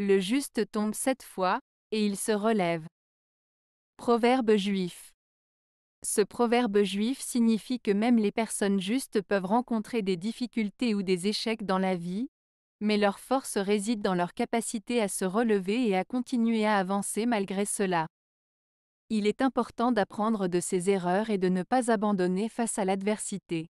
Le juste tombe sept fois, et il se relève. Proverbe juif. Ce proverbe juif signifie que même les personnes justes peuvent rencontrer des difficultés ou des échecs dans la vie, mais leur force réside dans leur capacité à se relever et à continuer à avancer malgré cela. Il est important d'apprendre de ses erreurs et de ne pas abandonner face à l'adversité.